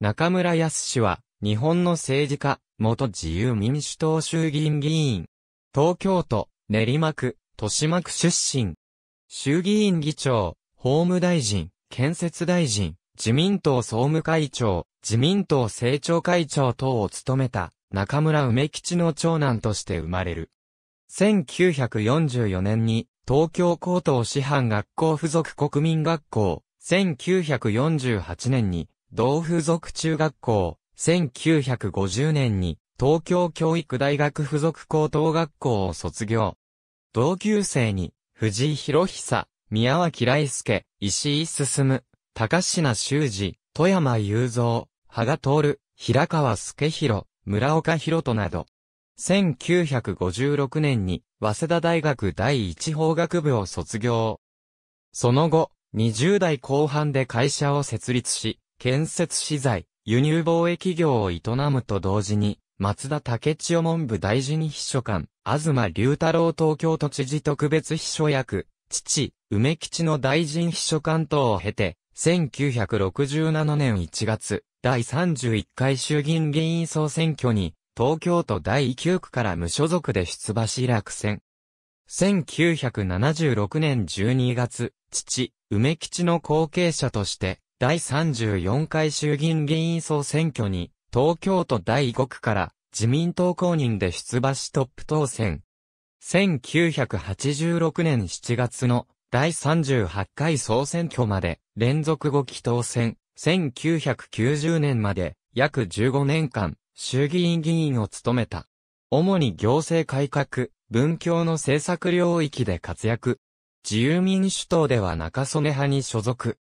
中村康氏は、日本の政治家、元自由民主党衆議院議員。東京都、練馬区、豊島区出身。衆議院議長、法務大臣、建設大臣、自民党総務会長、自民党政調会長等を務めた、中村梅吉の長男として生まれる。1944年に、東京高等師範学校附属国民学校、1948年に、同付属中学校、1950年に東京教育大学附属高等学校を卒業。同級生に、藤井博久、宮脇来介、石井進、高品修二、富山雄三、羽賀徹、平川助弘、村岡弘人など。1956年に、早稲田大学第一法学部を卒業。その後、20代後半で会社を設立し、建設資材、輸入貿易業を営むと同時に、松田竹千代文部大臣秘書官、東龍太郎東京都知事特別秘書役、父、梅吉の大臣秘書官等を経て、1967年1月、第31回衆議院議員総選挙に、東京都第9区から無所属で出馬し落選。1976年12月、父、梅吉の後継者として、第34回衆議院議員総選挙に、東京都第5区から自民党公認で出馬しトップ当選。1986年7月の第38回総選挙まで連続5期当選。1990年まで約15年間衆議院議員を務めた。主に行政改革、文教の政策領域で活躍。自由民主党では中曽根派に所属。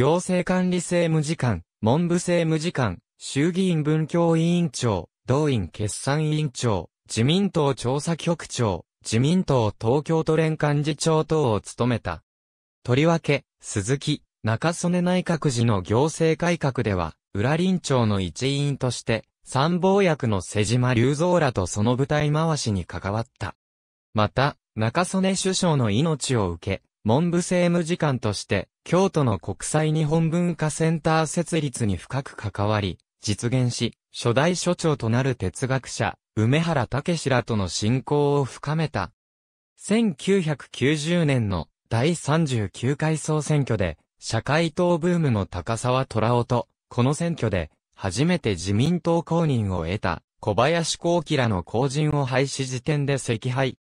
行政管理政務次官、文部政務次官、衆議院文教委員長、同院決算委員長、自民党調査局長、自民党東京都連幹事長等を務めた。とりわけ、鈴木、中曽根内閣時の行政改革では、裏林長の一員として、参謀役の瀬島隆三らとその舞台回しに関わった。また、中曽根首相の命を受け、文部政務次官として、京都の国際日本文化センター設立に深く関わり、実現し、初代所長となる哲学者、梅原武らとの親交を深めた。1990年の第39回総選挙で、社会党ブームの高沢虎夫と、この選挙で、初めて自民党公認を得た、小林幸喜らの公人を廃止時点で赤敗。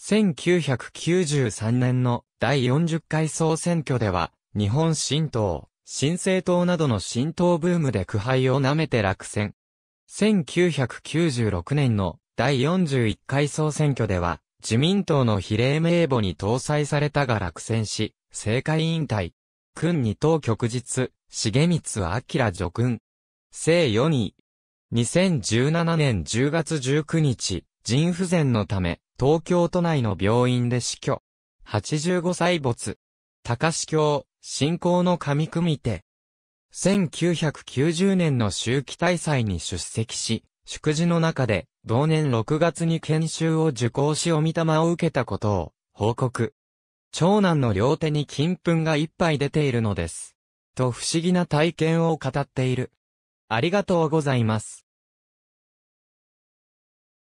1993年の第40回総選挙では、日本新党、新政党などの新党ブームで苦杯を舐めて落選。1996年の第41回総選挙では、自民党の比例名簿に搭載されたが落選し、政界引退。君二党局実、重光明助君。聖四位。2017年10月19日、腎不全のため、東京都内の病院で死去。85歳没。高志教、信仰の神組手。1990年の秋季大祭に出席し、祝辞の中で、同年6月に研修を受講しお御霊を受けたことを、報告。長男の両手に金粉がいっぱい出ているのです。と不思議な体験を語っている。ありがとうございます。